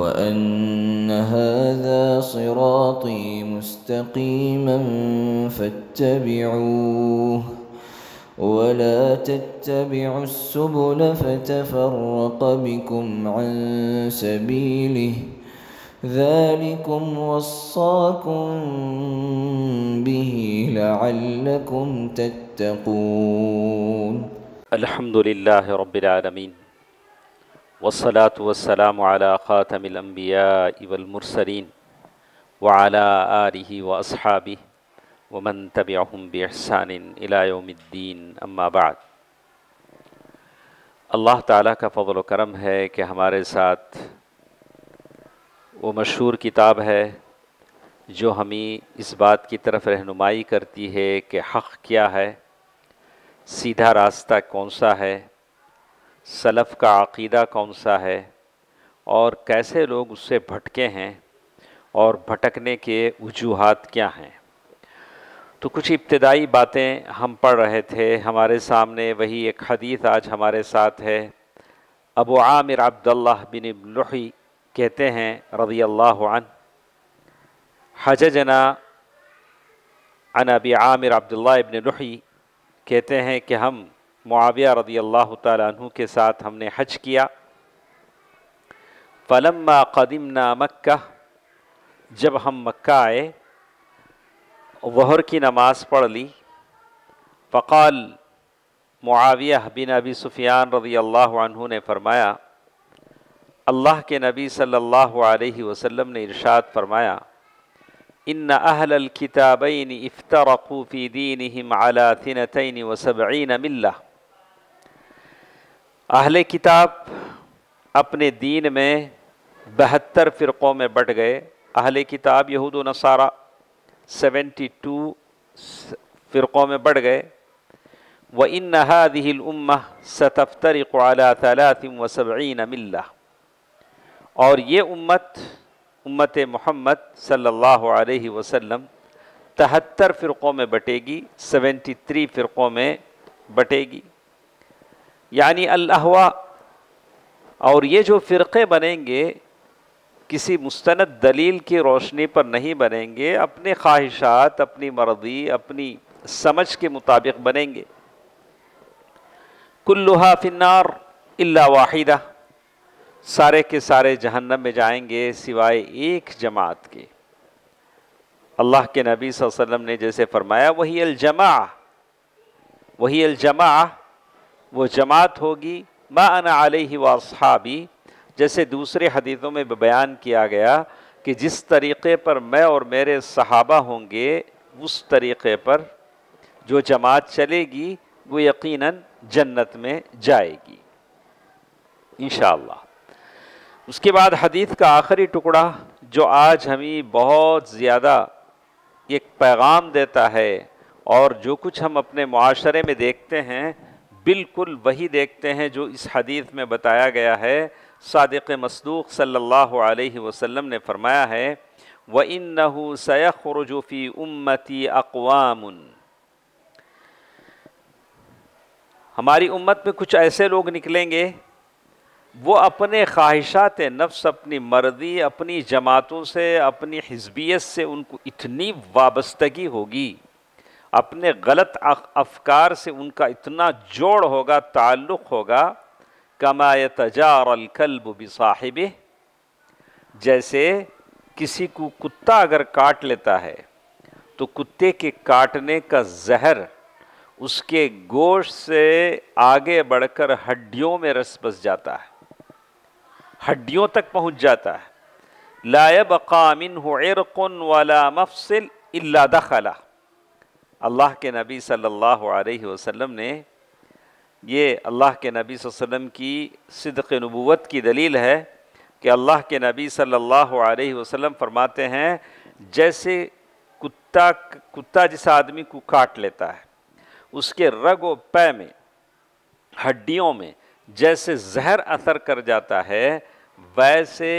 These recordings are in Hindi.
وأن هذا صراطي مستقيما فاتبعوه ولا تتبعوا السبل فتفرق بكم عن سبيله ذلكم وصاكم به لعلكم تتقون الحمد لله رب العالمين वसलात वसलाम ख़ातमिलम्बिया इवलमरसरीन वाला आरही वसहाबी वमन तबियाम बहसान इलायोमद्दीन अम्माबाद अल्लाह ताला का फ़ल करम है कि हमारे साथ वो मशहूर किताब है जो हमें इस बात की तरफ रहनुमाई करती है कि हक़ क्या है सीधा रास्ता कौन सा है सलफ़ का अक़ीदा कौन सा है और कैसे लोग उससे भटके हैं और भटकने के वजूहत क्या हैं तो कुछ इब्तदाई बातें हम पढ़ रहे थे हमारे सामने वही एक हदीस आज हमारे साथ है अबू आमिर अब्दुल्ला बिन लुही कहते हैं रदी अल्लाह हजना अन अबी आमिर अब्दुल्ला बिन लुही कहते हैं कि हम मुआविया रदी अल्लाह तु के साथ हमने हज किया फ़लम्मा ना मक्का जब हम मक्का आए वहर की नमाज़ पढ़ ली फ़काल मुआविया बिन अबी सुफियान रदी अल्लाह ने फ़रमाया अल्लाह के नबी सल्लल्लाहु अलैहि वसल्लम ने इरशाद फरमाया इन अहल किताबीन इफ़्तरकूफ़ी दीन हिम आला थिनतन वसबीन मिल्ला अहले किताब अपने दीन में बहत्तर फ़िरक़ों में बट गए अहले किताब यहूद नसारा सेवेंटी टू फ़िरक़ों में बढ़ गए व इन नहादिलम सतफ्तर तलातिम वसबीन मिल्ला और ये उम्मत उम्मत मोहम्मद सल्लल्लाहु अलैहि वसल्लम तहत्तर फ़िरक़ों में बटेगी सेवेंटी थ्री फ़िरक़ों में बटेगी यानी अल्लाहवा और ये जो फ़िरक़े बनेंगे किसी मुस्ंद दलील की रोशनी पर नहीं बनेंगे अपने ख्वाहिशात अपनी मर्जी अपनी समझ के मुताबिक बनेंगे कुल्लुहा फिन्नार इल्ला वाहिदा सारे के सारे जहन्नम में जाएंगे सिवाय एक जमात के अल्लाह के नबी वसल्लम ने जैसे फरमाया वही अलजमा वही अलजमा वह जमात होगी माना आलही वाबी जैसे दूसरे हदीतों में बयान किया गया कि जिस तरीक़े पर मैं और मेरे सहाबा होंगे उस तरीक़े पर जो जमात चलेगी वो यकीनन जन्नत में जाएगी इन उसके बाद हदीत का आखिरी टुकड़ा जो आज हमें बहुत ज़्यादा एक पैगाम देता है और जो कुछ हम अपने माशरे में देखते हैं बिल्कुल वही देखते हैं जो इस हदीस में बताया गया है सदक़ मसदूक सल्लल्लाहु अलैहि वसल्लम ने फरमाया है व इन सयखरजफ़ी उम्मती अकवाम हमारी उम्मत में कुछ ऐसे लोग निकलेंगे वो अपने ख्वाहिशात नफ्स अपनी मर्जी अपनी जमातों से अपनी हिजबियत से उनको इतनी वाबस्तगी होगी अपने गलत अफकार से उनका इतना जोड़ होगा ताल्लुक़ होगा कमाय तजारकल्ब साहिब जैसे किसी को कुत्ता अगर काट लेता है तो कुत्ते के काटने का जहर उसके गोश से आगे बढ़कर हड्डियों में रस बस जाता है हड्डियों तक पहुंच जाता है लायब कामिन कौन वाला मफसिल इल्ला दखला अल्लाह के नबी सल्लल्लाहु अलैहि वसल्लम ने ये अल्लाह के नबी वसल्लम की सिद्क़ नबूत की दलील है कि अल्लाह के नबी सल्लल्लाहु अलैहि वसल्लम फरमाते हैं जैसे कुत्ता कुत्ता जिस आदमी को काट लेता है उसके रग व पै में हड्डियों में जैसे जहर असर कर जाता है वैसे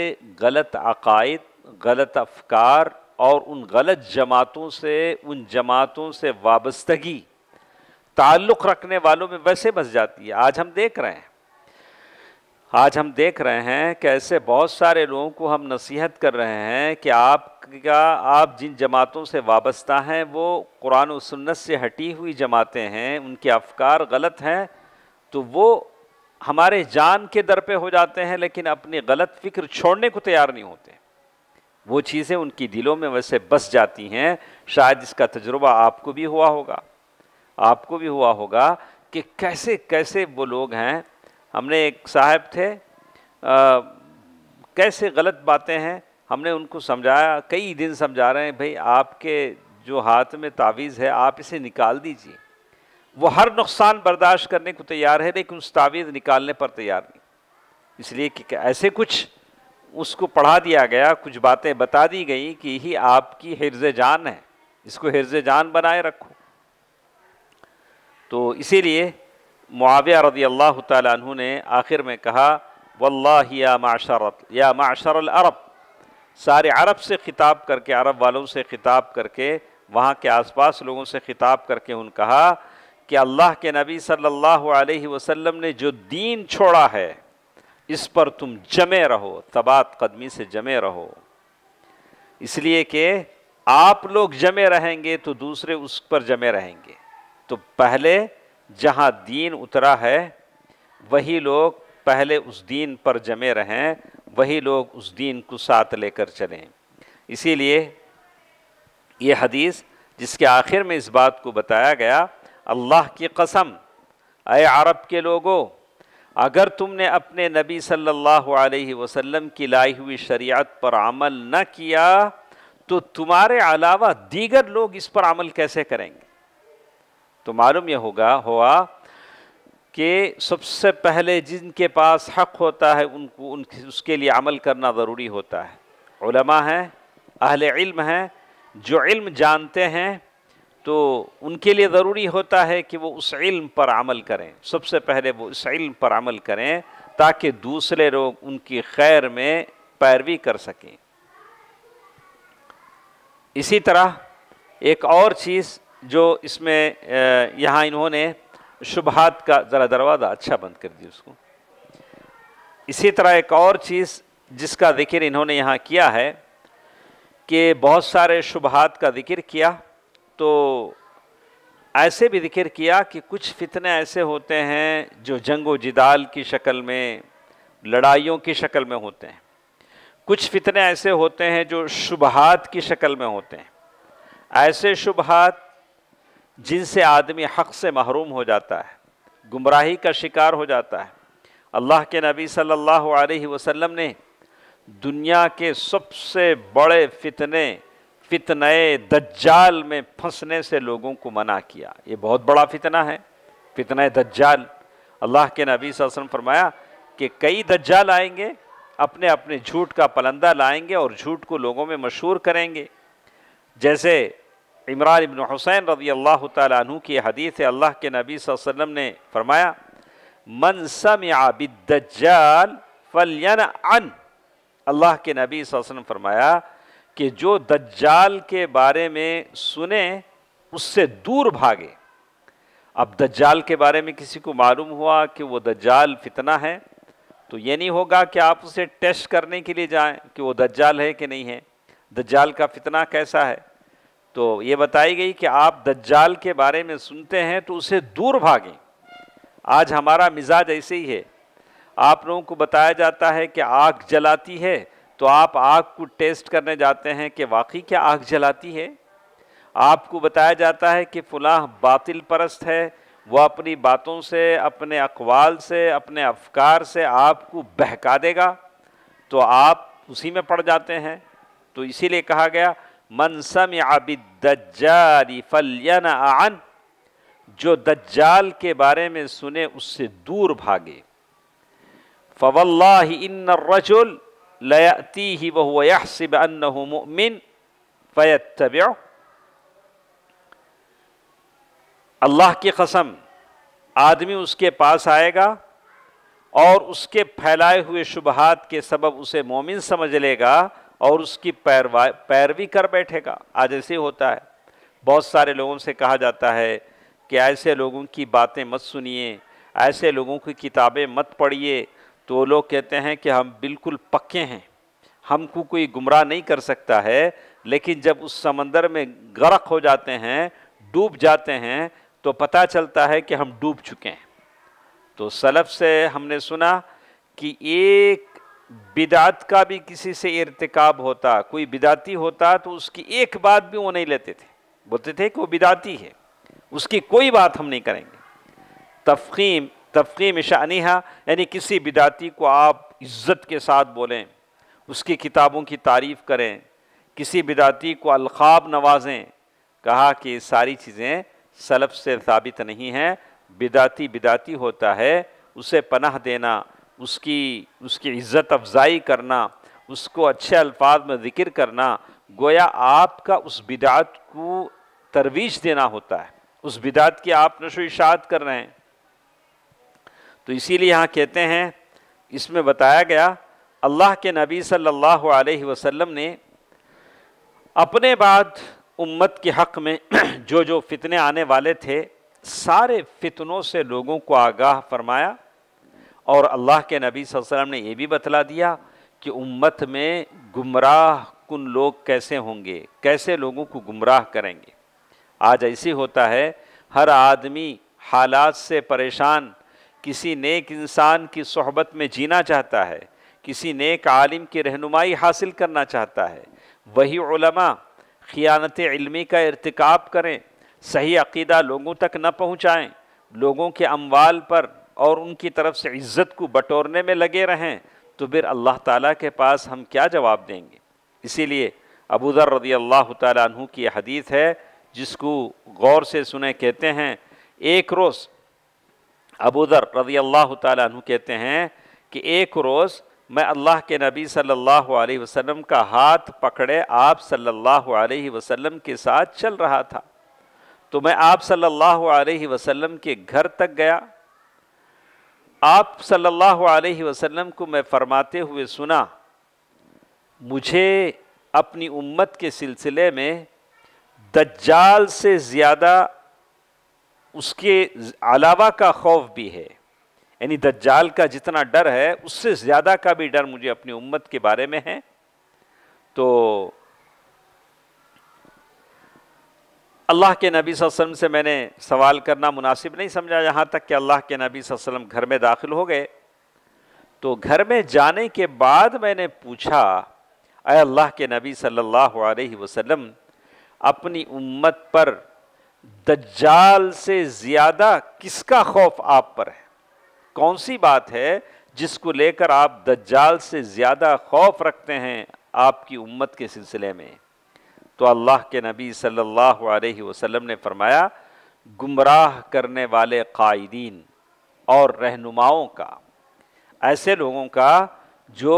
गलत अकायद गलत अफकार और उन गलत जमातों से उन जमातों से वाबस्तगी ताल्लुक़ रखने वालों में वैसे बस जाती है आज हम देख रहे हैं आज हम देख रहे हैं कि ऐसे बहुत सारे लोगों को हम नसीहत कर रहे हैं कि आपका आप जिन जमातों से वाबस्ता हैं वो कुरान और सुन्नत से हटी हुई जमातें हैं उनके अफकार गलत हैं तो वो हमारे जान के दर पे हो जाते हैं लेकिन अपनी गलत फिक्र छोड़ने को तैयार नहीं होते वो चीज़ें उनकी दिलों में वैसे बस जाती हैं शायद इसका तजुर्बा आपको भी हुआ होगा आपको भी हुआ होगा कि कैसे कैसे वो लोग हैं हमने एक साहब थे आ, कैसे गलत बातें हैं हमने उनको समझाया कई दिन समझा रहे हैं भाई आपके जो हाथ में तावीज़ है आप इसे निकाल दीजिए वो हर नुकसान बर्दाश्त करने को तैयार है लेकिन उस तावीज़ निकालने पर तैयार नहीं इसलिए कि ऐसे कुछ उसको पढ़ा दिया गया कुछ बातें बता दी गई कि ही आपकी हिरज जान है इसको हिरज जान बनाए रखो तो इसीलिए मुआविया रदी अल्लाह तु ने आखिर में कहा वल्लाह या माशरत या माशर अरब सारे अरब से ख़िताब करके अरब वालों से ख़िताब करके वहाँ के आसपास लोगों से ख़िताब करके उन कहा कि अल्लाह के नबी सल्लल्लाहु अलैहि वसल्लम ने जो दीन छोड़ा है इस पर तुम जमे रहो तबात कदमी से जमे रहो इसलिए कि आप लोग जमे रहेंगे तो दूसरे उस पर जमे रहेंगे तो पहले जहाँ दीन उतरा है वही लोग पहले उस दीन पर जमे रहें वही लोग उस दीन को साथ लेकर चलें इसीलिए ये हदीस जिसके आखिर में इस बात को बताया गया अल्लाह की कसम अरब के लोगों अगर तुमने अपने नबी सल्लल्लाहु अलैहि वसल्लम की लाई हुई शरीयत पर अमल न किया तो तुम्हारे अलावा दीगर लोग इस पर अमल कैसे करेंगे तो मालूम यह होगा हुआ कि सबसे पहले जिनके पास हक होता है उनको उन उसके लिए अमल करना ज़रूरी होता है उलमा हैं अहल इल्म हैं जो इल्म जानते हैं तो उनके लिए ज़रूरी होता है कि वो उस इल्म पर अमल करें सबसे पहले वो उस इल्म पर अमल करें ताकि दूसरे लोग उनकी खैर में पैरवी कर सकें इसी तरह एक और चीज़ जो इसमें यहाँ इन्होंने शुबहात का ज़रा दरवाज़ा अच्छा बंद कर दिया उसको इसी तरह एक और चीज़ जिसका ज़िक्र इन्होंने यहाँ किया है कि बहुत सारे शुबहात का ज़िक्र किया तो ऐसे भी जिक्र किया कि कुछ फितने ऐसे होते हैं जो जंगो जिदाल की शक्ल में लड़ाइयों की शक्ल में होते हैं कुछ फितने ऐसे होते हैं जो शुबहात की शक्ल में होते हैं ऐसे शुबहात जिनसे आदमी हक से महरूम हो जाता है गुमराही का शिकार हो जाता है अल्लाह के नबी सल्लल्लाहु अलैहि वसल्लम ने दुनिया के सबसे बड़े फितने फितने दज्जाल में फंसने से लोगों को मना किया ये बहुत बड़ा फितना है फितने दज्जाल अल्लाह के नबी वसम फरमाया कि कई दज्जाल आएंगे अपने अपने झूठ का पलंदा लाएंगे और झूठ को लोगों में मशहूर करेंगे जैसे इमरान इबन हुसैन रजी अल्लाह तु की हदीस है अल्लाह के नबी वसम ने फरमाया मन समियाबिदज्जाल फलन अन अल्लाह के नबी वसम फरमाया कि जो दज्जाल के बारे में सुने उससे दूर भागे अब दज्जाल के बारे में किसी को मालूम हुआ कि वो दज्जाल फितना है तो ये नहीं होगा कि आप उसे टेस्ट करने के लिए जाएं कि वो दज्जाल है कि नहीं है दज्जाल का फितना कैसा है तो ये बताई गई कि आप दज्जाल के बारे में सुनते हैं तो उसे दूर भागें आज हमारा मिजाज ऐसे ही है आप लोगों को बताया जाता है कि आग जलाती है तो आप आग को टेस्ट करने जाते हैं कि वाकई क्या आग जलाती है आपको बताया जाता है कि फलाह बातिल परस्त है वह अपनी बातों से अपने अकवाल से अपने अफकार से आपको बहका देगा तो आप उसी में पड़ जाते हैं तो इसीलिए कहा गया मनसम आबिदजारी आन जो दज्जाल के बारे में सुने उससे दूर भागे फवल्ला इन रजुल अल्लाह की कसम आदमी उसके पास आएगा और उसके फैलाए हुए शुबहात के सबब उसे मोमिन समझ लेगा और उसकी पैरवा पैरवी कर बैठेगा आज ऐसे होता है बहुत सारे लोगों से कहा जाता है कि ऐसे लोगों की बातें मत सुनिए ऐसे लोगों की किताबें मत पढ़िए तो वो लोग कहते हैं कि हम बिल्कुल पक्के हैं हमको कोई गुमराह नहीं कर सकता है लेकिन जब उस समंदर में गरक हो जाते हैं डूब जाते हैं तो पता चलता है कि हम डूब चुके हैं तो सलफ से हमने सुना कि एक बिदात का भी किसी से इरतकब होता कोई बिदाती होता तो उसकी एक बात भी वो नहीं लेते थे बोलते थे कि वो बिदाती है उसकी कोई बात हम नहीं करेंगे तफकीम तफकीम शानिहा यानी किसी बिदाती को आप इज़्ज़त के साथ बोलें उसकी किताबों की तारीफ़ करें किसी बिदाती को अलखाब नवाजें कहा कि सारी चीज़ें सलफ से साबित नहीं हैं बिदाती बिदाती होता है उसे पनाह देना उसकी उसकी इज़्ज़त अफजाई करना उसको अच्छे अल्फाज में ज़िक्र करना गोया आपका उस बिदात को तरवीज देना होता है उस बिदात की आप नशो इशात कर रहे हैं तो इसीलिए यहाँ कहते हैं इसमें बताया गया अल्लाह के नबी सल्लल्लाहु अलैहि वसल्लम ने अपने बाद उम्मत के हक़ में जो जो फितने आने वाले थे सारे फितनों से लोगों को आगाह फरमाया और अल्लाह के नबी वसल्लम ने यह भी बतला दिया कि उम्मत में गुमराह कुन लोग कैसे होंगे कैसे लोगों को गुमराह करेंगे आज ऐसे होता है हर आदमी हालात से परेशान किसी नेक इंसान की सोहबत में जीना चाहता है किसी नेक आलिम की रहनुमाई हासिल करना चाहता है वही उलमा ख़ियानत इल्मी का इरतकब करें सही अकीदा लोगों तक न पहुँचाएँ लोगों के अमवाल पर और उनकी तरफ से इज़्ज़त को बटोरने में लगे रहें तो फिर अल्लाह ताला के पास हम क्या जवाब देंगे इसीलिए अबूदर रदी अल्लाह तु की हदीत है जिसको गौर से सुने कहते हैं एक रोज़ अबूदर रज़ी अल्लाह तु कहते हैं कि एक रोज़ मैं अल्लाह के नबी सल्लल्लाहु अलैहि वसल्लम का हाथ पकड़े आप सल्लल्लाहु अलैहि वसल्लम के साथ चल रहा था तो मैं आप सल्लल्लाहु अलैहि वसल्लम के घर तक गया आप सल्लल्लाहु अलैहि वसल्लम को मैं फरमाते हुए सुना मुझे अपनी उम्मत के सिलसिले में दज्जाल से ज़्यादा उसके अलावा का खौफ भी है यानी दज्जाल का जितना डर है उससे ज़्यादा का भी डर मुझे अपनी उम्मत के बारे में है तो अल्लाह के नबी वसल्लम से मैंने सवाल करना मुनासिब नहीं समझा यहाँ तक कि अल्लाह के नबी वसल्लम घर में दाखिल हो गए तो घर में जाने के बाद मैंने पूछा अय अल्लाह के नबी सल्लल्लाहु अलैहि वसल्लम अपनी उम्मत पर दज्जाल से ज्यादा किसका खौफ आप पर है कौन सी बात है जिसको लेकर आप दज्जाल से ज़्यादा खौफ रखते हैं आपकी उम्मत के सिलसिले में तो अल्लाह के नबी सल्लल्लाहु अलैहि वसल्लम ने फरमाया गुमराह करने वाले कायदीन और रहनुमाओं का ऐसे लोगों का जो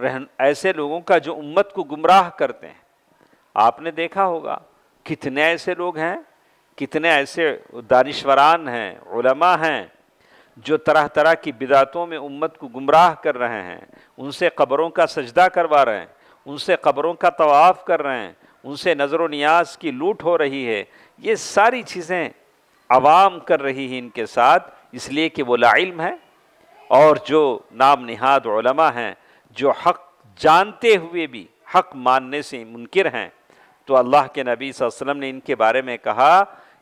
रहन ऐसे लोगों का जो उम्मत को गुमराह करते हैं आपने देखा होगा कितने ऐसे लोग हैं कितने ऐसे दानिश्वरान हैं उलमा हैं जो तरह तरह की बिदातों में उम्मत को गुमराह कर रहे हैं उनसे कब्रों का सजदा करवा रहे हैं उनसे कब्रों का तवाफ़ कर रहे हैं उनसे नज़र न्याज की लूट हो रही है ये सारी चीज़ें आवाम कर रही हैं इनके साथ इसलिए कि वो लाइम है और जो नाम उलमा हैं जो हक जानते हुए भी हक मानने से मुनकर हैं तो अल्लाह के नबी वसल्लम ने इनके बारे में कहा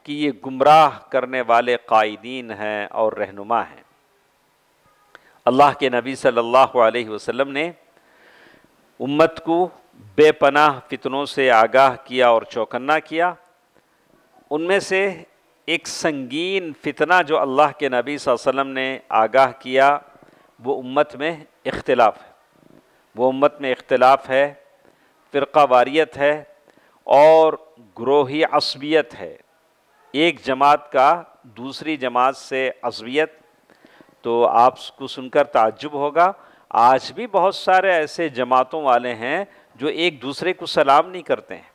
कि ये गुमराह करने वाले कायदीन हैं और रहनुमा हैं अल्लाह के नबी सल्लल्लाहु अलैहि वसल्लम ने उम्मत को बेपनाह फितनों से आगाह किया और चौकन्ना किया उनमें से एक संगीन फितना जो अल्लाह के नबी वसल्लम ने आगाह किया वो उम्मत में इख्तलाफ है वो उम्मत में इख्तलाफ है फ़िरका वारियत है और ग्रोही असबियत है एक जमात का दूसरी जमात से असवियत तो आपको सुनकर ताज्जुब होगा आज भी बहुत सारे ऐसे जमातों वाले हैं जो एक दूसरे को सलाम नहीं करते हैं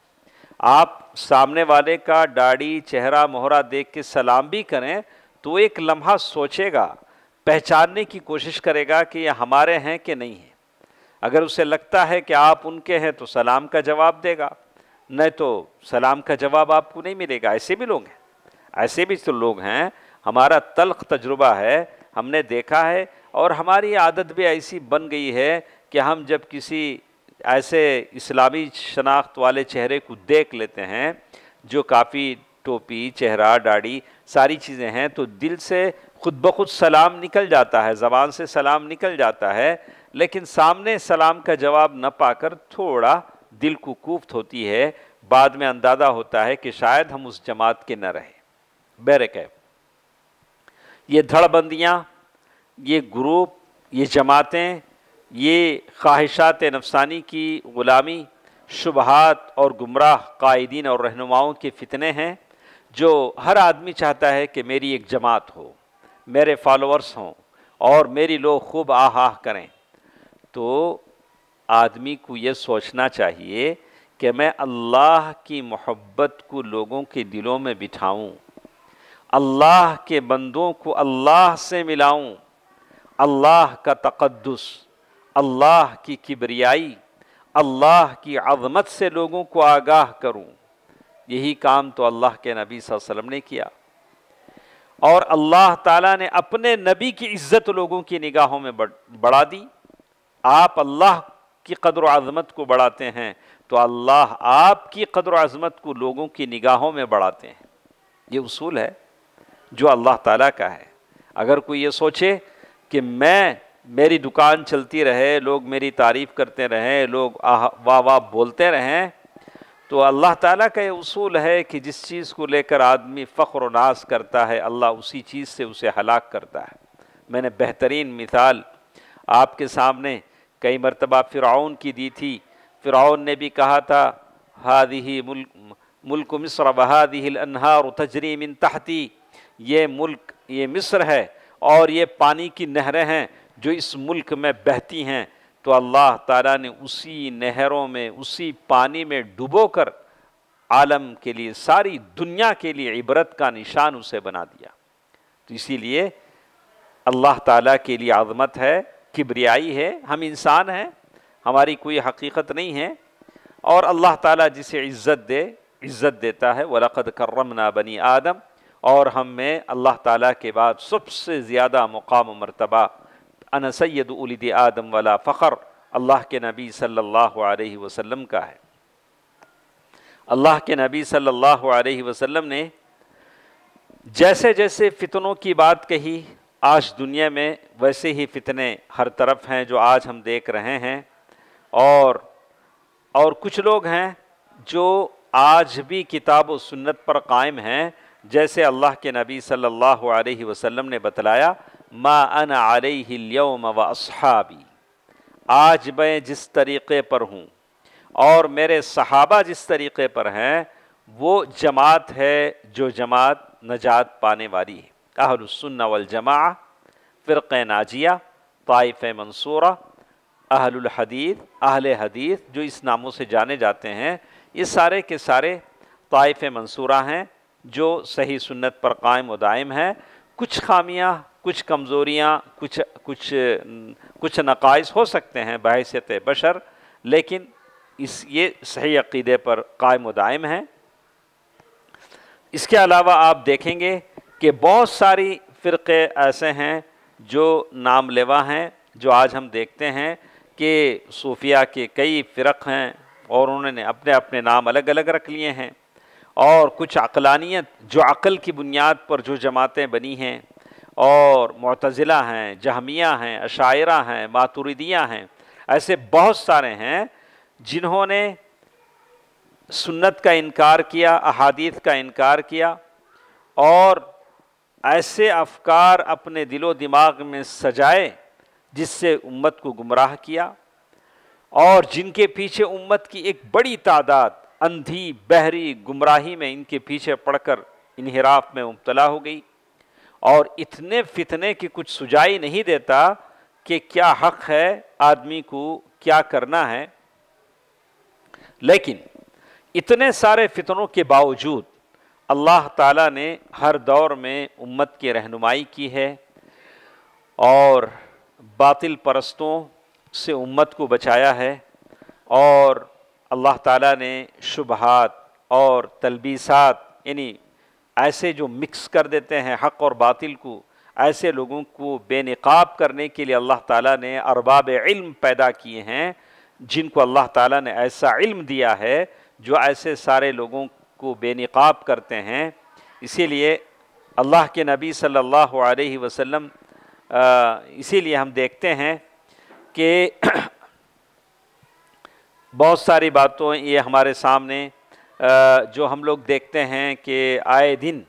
आप सामने वाले का दाढ़ी चेहरा मोहरा देख के सलाम भी करें तो एक लम्हा सोचेगा पहचानने की कोशिश करेगा कि ये हमारे हैं कि नहीं हैं अगर उसे लगता है कि आप उनके हैं तो सलाम का जवाब देगा नहीं तो सलाम का जवाब आपको नहीं मिलेगा ऐसे भी लोग हैं ऐसे भी तो लोग हैं हमारा तलख तजुर्बा है हमने देखा है और हमारी आदत भी ऐसी बन गई है कि हम जब किसी ऐसे इस्लामी शनाख्त वाले चेहरे को देख लेते हैं जो काफ़ी टोपी चेहरा दाढ़ी सारी चीज़ें हैं तो दिल से खुद ब खुद सलाम निकल जाता है ज़बान से सलाम निकल जाता है लेकिन सामने सलाम का जवाब न पाकर थोड़ा दिल को कोफ्त होती है बाद में अंदाज़ा होता है कि शायद हम उस जमात के न रहे बैरक है ये धड़बंदियाँ ये ग्रुप ये जमातें ये ख्वाहिशात नफसानी की ग़ुलामी शुबहत और गुमराह कायदीन और रहनुमाओं के फितने हैं जो हर आदमी चाहता है कि मेरी एक जमात हो मेरे फॉलोअर्स हों और मेरी लोग खूब आह आह करें तो आदमी को ये सोचना चाहिए कि मैं अल्लाह की मोहब्बत को लोगों के दिलों में बिठाऊं अल्लाह के बंदों को अल्लाह से मिलाऊं अल्लाह का तकद्दस अल्लाह की किबरियाई अल्लाह की अजमत से लोगों को आगाह करूं यही काम तो अल्लाह के नबी वसल्लम ने किया और अल्लाह ताला ने अपने नबी की इज्जत लोगों की निगाहों में बढ़ा दी आप अल्लाह की कदर आज़मत को बढ़ाते हैं तो अल्लाह आपकी कदर आज़मत को लोगों की निगाहों में बढ़ाते हैं ये उसूल है जो अल्लाह ताला का है अगर कोई ये सोचे कि मैं मेरी दुकान चलती रहे लोग मेरी तारीफ़ करते रहें लोग आह वाह वाह बोलते रहें तो अल्लाह ताला का ये उसूल है कि जिस चीज़ को लेकर आदमी फ़ख्र नाज करता है अल्लाह उसी चीज़ से उसे हलाक करता है मैंने बेहतरीन मिसाल आपके सामने कई मरतबा फ़िरौन की दी थी फ़िरौन ने भी कहा था हादही मुल्क मुल्क मिस्र वहादी अनहार तजरीम मिन तहती ये मुल्क ये मिस्र है और ये पानी की नहरें हैं जो इस मुल्क में बहती हैं तो अल्लाह ताला ने उसी नहरों में उसी पानी में डुबो कर आलम के लिए सारी दुनिया के लिए इबरत का निशान उसे बना दिया तो इसीलिए अल्लाह ताला के लिए आज़मत है किबरियाई है हम इंसान हैं हमारी कोई हकीकत नहीं है और अल्लाह ताला जिसे इज़्ज़त दे इज़्ज़त देता है वलक़द करमना बनी आदम और हम में अल्लाह ताला के बाद सबसे ज़्यादा मुकाम मरतबा अन सैद उलद आदम वाला फ़खर अल्लाह के नबी सल्लल्लाहु अलैहि वसल्लम का है अल्लाह के नबी सल्लल्लाहु अलैहि वसल्लम ने जैसे जैसे फ़ितनों की बात कही आज दुनिया में वैसे ही फ़ितने हर तरफ हैं जो आज हम देख रहे हैं और और कुछ लोग हैं जो आज भी किताब व सुन्नत पर कायम हैं जैसे अल्लाह के नबी सल्लल्लाहु अलैहि वसल्लम ने बतलाया मा अन आलम व असहाबी आज मैं जिस तरीक़े पर हूँ और मेरे सहाबा जिस तरीक़े पर हैं वो जमात है जो जमात नजात पाने वाली है अहलसन्ना वलजमा फ़िरक़ नाजिया ताइफ़ मंसूरा अहल अहल हदीस जो इस नामों से जाने जाते हैं ये सारे के सारे ताइफ़ मंसूरा हैं जो सही सुन्नत पर कायम व दायम है कुछ खामियाँ कुछ कमज़ोरियाँ कुछ कुछ कुछ नकाइस हो सकते हैं बहसीत बशर लेकिन इस ये सही अकीदे पर कायम दायम हैं इसके अलावा आप देखेंगे कि बहुत सारी फ़िरक़े ऐसे हैं जो नाम लेवा हैं जो आज हम देखते हैं कि सूफिया के कई फ़िरक़ हैं और उन्होंने अपने अपने नाम अलग अलग रख लिए हैं और कुछ अकलानियत जो अक़ल की बुनियाद पर जो जमातें बनी हैं और मतज़िला हैं जहमिया हैं अशायरा हैं मातुरदियाँ हैं ऐसे बहुत सारे हैं जिन्होंने सुन्नत का इनकार किया अहादीत का इनकार किया और ऐसे अफकार अपने दिलो दिमाग में सजाए जिससे उम्मत को गुमराह किया और जिनके पीछे उम्मत की एक बड़ी तादाद अंधी बहरी गुमराही में इनके पीछे पड़कर इनहराफ में मुबतला हो गई और इतने फितने की कुछ सुझाई नहीं देता कि क्या हक है आदमी को क्या करना है लेकिन इतने सारे फितनों के बावजूद अल्लाह ताला ने हर दौर में उम्मत की रहनुमाई की है और बातिल परस्तों से उम्मत को बचाया है और अल्लाह ताला ने शुबहात और तलबीसात यानी ऐसे जो मिक्स कर देते हैं हक़ और बातिल को ऐसे लोगों को बेनकाब करने के लिए अल्लाह ताला ने अरबाब इल्म पैदा किए हैं जिनको अल्लाह ताला ने ऐसा इल्म दिया है जो ऐसे सारे लोगों को बेनकाब करते हैं इसीलिए अल्लाह के नबी सल्लल्लाहु अलैहि वसल्लम इसीलिए हम देखते हैं कि बहुत सारी बातों ये हमारे सामने जो हम लोग देखते हैं कि आए दिन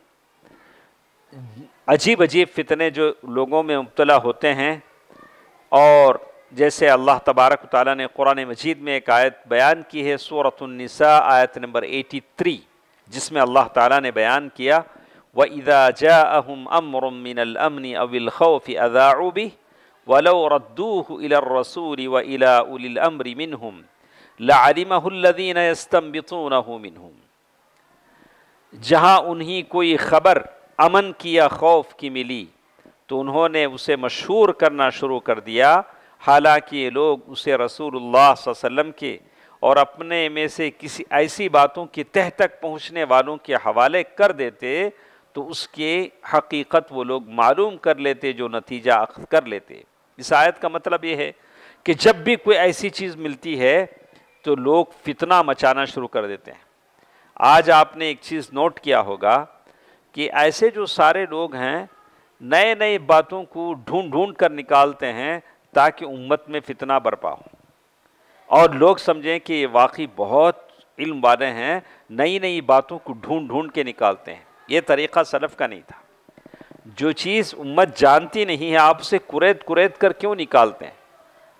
अजीब अजीब फितने जो लोगों में मुबला होते हैं और जैसे अल्लाह तबारक ताली ने कुरान मजीद में एक आयत बयान की है सूरतनिसा आयत नंबर 83 जिसमें अल्लाह ताला ने बयान किया व इदा जाम अमरमिनमनी खौफ अदाउबी वलो रद्दू इला रसूल व इला उलमरी मिनहम लालिमदीन यस्तम्बितूनहूमिनहूम जहाँ उन्हीं कोई ख़बर अमन की या खौफ की मिली तो उन्होंने उसे मशहूर करना शुरू कर दिया हालांकि ये लोग उसे रसूल वसम के और अपने में से किसी ऐसी बातों की तह तक पहुँचने वालों के हवाले कर देते तो उसके हकीकत वो लोग मालूम कर लेते जो नतीजा अख्त कर लेते इस आयत का मतलब ये है कि जब भी कोई ऐसी चीज़ मिलती है तो लोग फितना मचाना शुरू कर देते हैं आज आपने एक चीज़ नोट किया होगा कि ऐसे जो सारे लोग हैं नए नए बातों को ढूंढ ढूंढ कर निकालते हैं ताकि उम्मत में फितना बरपा हो और लोग समझें कि ये वाकई बहुत इल्म वाले हैं नई नई बातों को ढूंढ ढूंढ के निकालते हैं ये तरीक़ा सलफ़ का नहीं था जो चीज़ उम्मत जानती नहीं है आप उसे कुरेद कुरेद कर क्यों निकालते हैं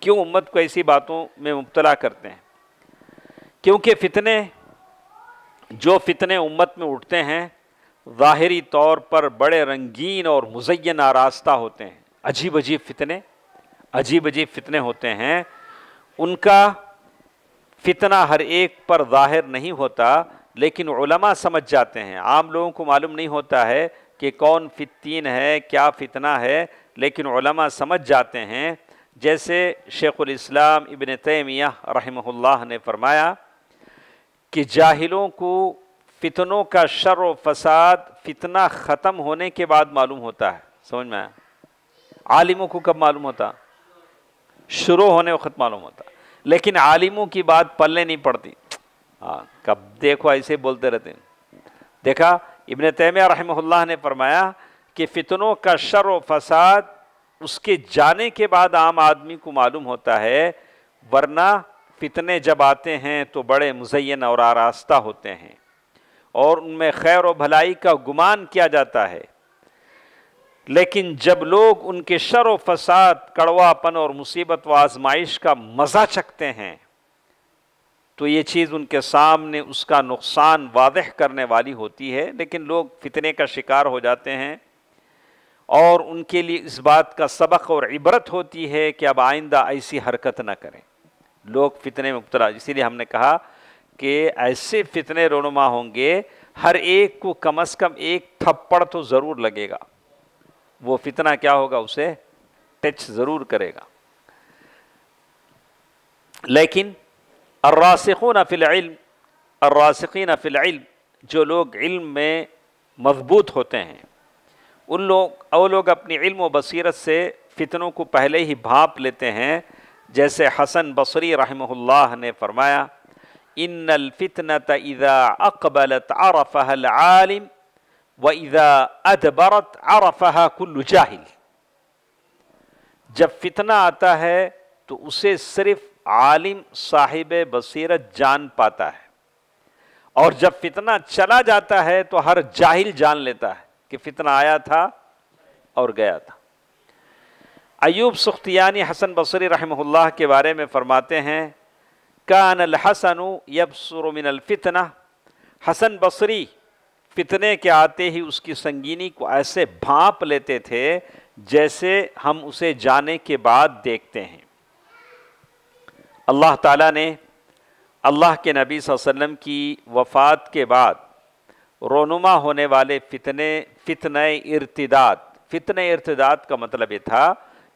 क्यों उम्मत को ऐसी बातों में मुबतला करते हैं क्योंकि फितने जो फितने उम्मत में उठते हैं ज़ाहरी तौर पर बड़े रंगीन और मुजैन आरास्ता होते हैं अजीब अजीब फितने अजीब अजीब फितने होते हैं उनका फितना हर एक पर ज़ाहिर नहीं होता लेकिन उलमा समझ जाते हैं आम लोगों को मालूम नहीं होता है कि कौन फितीन है क्या फितना है लेकिन उलमा समझ जाते हैं जैसे शेख़ुल इस्लाम इबन तैमिया रहमहुल्लाह ने फरमाया कि जाहिलों को फितनों का शर व फसाद फितना ख़त्म होने के बाद मालूम होता है समझ में आया आलिमों को कब मालूम होता शुरू होने वक्त मालूम होता लेकिन आलिमों की बात पल्ले नहीं पड़ती हाँ कब देखो ऐसे बोलते रहते हैं देखा इबन तैमिया रहमल्ला ने फरमाया कि फितनों का शर व फसाद उसके जाने के बाद आम आदमी को मालूम होता है वरना फितने जब आते हैं तो बड़े मुजैन और आरास्ता होते हैं और उनमें खैर और भलाई का गुमान किया जाता है लेकिन जब लोग उनके शर व फसाद कड़वापन और मुसीबत व आजमाइश का मज़ा चखते हैं तो ये चीज़ उनके सामने उसका नुकसान वादह करने वाली होती है लेकिन लोग फितने का शिकार हो जाते हैं और उनके लिए इस बात का सबक और इबरत होती है कि अब आइंदा ऐसी हरकत ना करें लोग फितने में उतरा इसीलिए हमने कहा कि ऐसे फितने रोनुमा होंगे हर एक को कम अज़ कम एक थप्पड़ तो ज़रूर लगेगा वो फितना क्या होगा उसे टच ज़रूर करेगा लेकिन अर्रासिखून फ़िलम अर्रासिकीन फ़िलम जो लोग इल्म में मजबूत होते हैं उन लोग वो लोग अपनी इल्म व बसीरत से फितनों को पहले ही भाप लेते हैं जैसे हसन बसरी रहमल्ला ने फरमाया इन अलफितनत इदा अकबलत आरफ़ल आलिम व इदा अदबरत आरफ़ा कुल्लु जाहिल जब फितना आता है तो उसे सिर्फ आलिम साहिब बसीरत जान पाता है और जब फितना चला जाता है तो हर जाहिल जान लेता है कि फितना आया था और गया था अयूब सुख्तियानी हसन बसरी रहमल्ला के बारे में फ़रमाते हैं कान हसन यब अलफितना हसन बसरी फितने के आते ही उसकी संगीनी को ऐसे भाप लेते थे जैसे हम उसे जाने के बाद देखते हैं अल्लाह ताला ने अल्लाह के नबी वसल्लम की वफ़ात के बाद रोनुमा होने वाले फितने फ़ितने इर्तदाद फितन इर्तदाद का मतलब ये था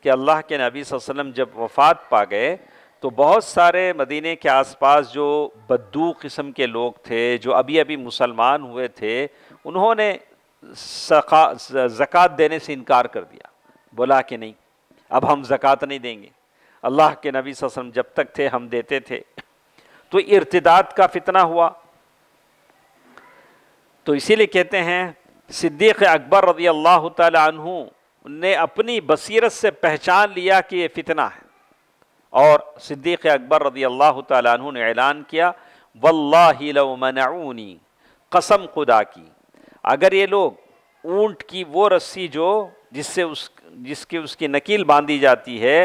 कि अल्लाह के नबी वसल्लम जब वफ़ात पा गए तो बहुत सारे मदीने के आसपास जो बद्दू किस्म के लोग थे जो अभी अभी मुसलमान हुए थे उन्होंने ज़क़़त देने से इनकार कर दिया बोला कि नहीं अब हम ज़क़़त नहीं देंगे अल्लाह के नबी वसल्लम जब तक थे हम देते थे तो इर्तदाद का फितना हुआ तो इसीलिए कहते हैं सिद्दीक़ अकबर रदी अल्लाह तहु ने अपनी बसीरत से पहचान लिया कि ये फितना है और सिद्दीक़ अकबर रदी अल्लाह तु ने ऐलान किया वल्लामनऊनी कसम खुदा की अगर ये लोग ऊंट की वो रस्सी जो जिससे उस जिसकी उसकी नकील बांधी जाती है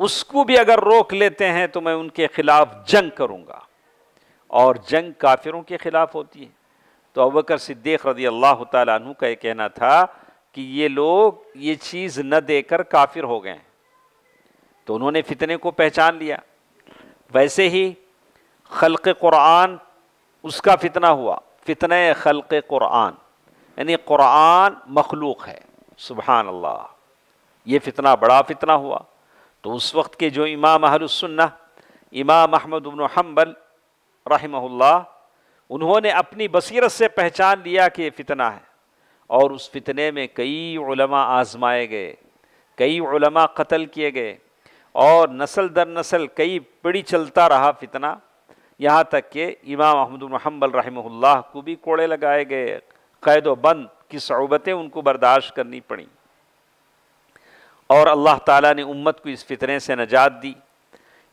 उसको भी अगर रोक लेते हैं तो मैं उनके ख़िलाफ़ जंग करूँगा और जंग काफिरों के ख़िलाफ़ होती है तो अबकर सिद्दीक़ रदी अल्लाह तु का ये कहना था कि ये लोग ये चीज़ न देकर काफिर हो गए तो उन्होंने फितने को पहचान लिया वैसे ही खल़ क़ुरान उसका फितना हुआ फितन खल़ क़ुरान यानी क़ुरान मखलूक है सुबहान अल्लाह ये फितना बड़ा फितना हुआ तो उस वक्त के जो इमाम अहलसन्ना इमाम अहमद उबन हम्बल रहमल्ला उन्होंने अपनी बसीरत से पहचान लिया कि ये फितना है और उस फितने में कई उलमा आजमाए गए कई उलमा कत्ल किए गए और नस्ल दर नस्ल कई पीढ़ी चलता रहा फितना यहाँ तक कि इमाम अहमद महम्बल रहमल्ला को भी कोड़े लगाए गए कैद व बंद की सौबतें उनको बर्दाश्त करनी पड़ी और अल्लाह ताला ने उम्मत को इस फितने से नजात दी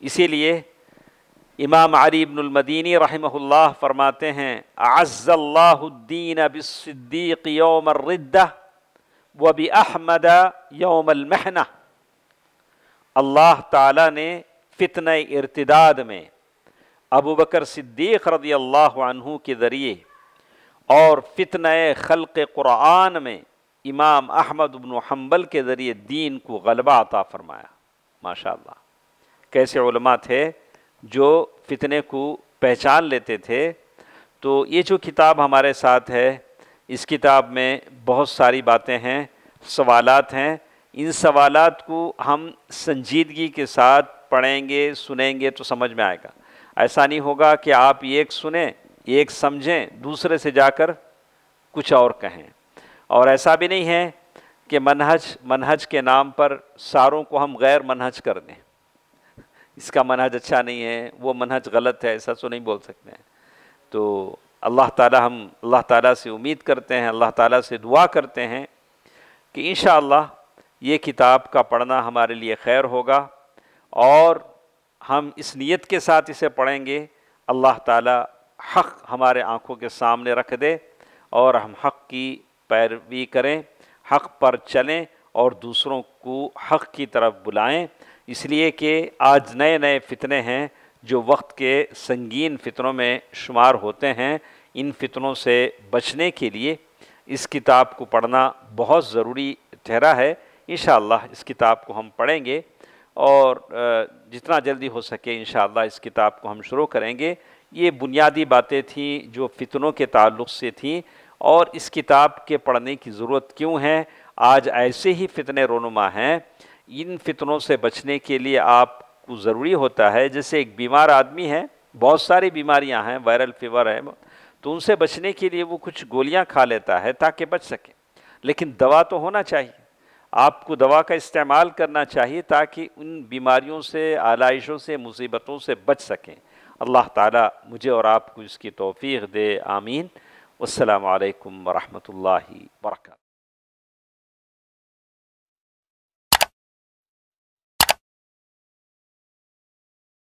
इसीलिए इमाम आरी इब्नमदीनी रहमल्ला फरमाते हैं आज़ल्लाद्दीन बिसद्दीक यौमरद्दा व बि अहमद यौमलमहना अल्लाह ताला ने फ़ितन इर्तदाद में अबू बकर सिद्दीक़ रदी अल्लाह के ज़रिए और फ़ितन खल्क क़ुरान में इमाम अहमद उबन हम्बल के ज़रिए दीन को गलबा अता फ़रमाया माशा कैसे थे जो फितने को पहचान लेते थे तो ये जो किताब हमारे साथ है इस किताब में बहुत सारी बातें हैं सवालत हैं इन सवालत को हम संजीदगी के साथ पढ़ेंगे सुनेंगे तो समझ में आएगा ऐसा नहीं होगा कि आप एक सुने एक समझें दूसरे से जाकर कुछ और कहें और ऐसा भी नहीं है कि मनहज मनहज के नाम पर सारों को हम गैर मनहज कर दें इसका मनहज अच्छा नहीं है वो मनहज गलत है ऐसा तो नहीं बोल सकते हैं तो अल्लाह ताला हम अल्लाह ताला से उम्मीद करते हैं अल्लाह ताला से दुआ करते हैं कि इन ये किताब का पढ़ना हमारे लिए खैर होगा और हम इस नीयत के साथ इसे पढ़ेंगे अल्लाह ताला हक़ हमारे आँखों के सामने रख दे और हम हक़ की पैरवी करें हक़ पर चलें और दूसरों को हक़ की तरफ बुलाएँ इसलिए कि आज नए नए फितने हैं जो वक्त के संगीन फितरों में शुमार होते हैं इन फितरों से बचने के लिए इस किताब को पढ़ना बहुत ज़रूरी ठहरा है इन इस किताब को हम पढ़ेंगे और जितना जल्दी हो सके इन इस किताब को हम शुरू करेंगे ये बुनियादी बातें थीं जो फितनों के ताल्लुक़ से थीं और इस किताब के पढ़ने की ज़रूरत क्यों है आज ऐसे ही फितने रोनुमा हैं इन फितनों से बचने के लिए आपको ज़रूरी होता है जैसे एक बीमार आदमी है बहुत सारी बीमारियां हैं वायरल फीवर है तो उनसे बचने के लिए वो कुछ गोलियां खा लेता है ताकि बच सके लेकिन दवा तो होना चाहिए आपको दवा का इस्तेमाल करना चाहिए ताकि उन बीमारियों से आलाइशों से मुसीबतों से बच सकें अल्लाह ताला मुझे और आपको इसकी तोफ़ी दे आमीन अल्लाम वरहमल वर्का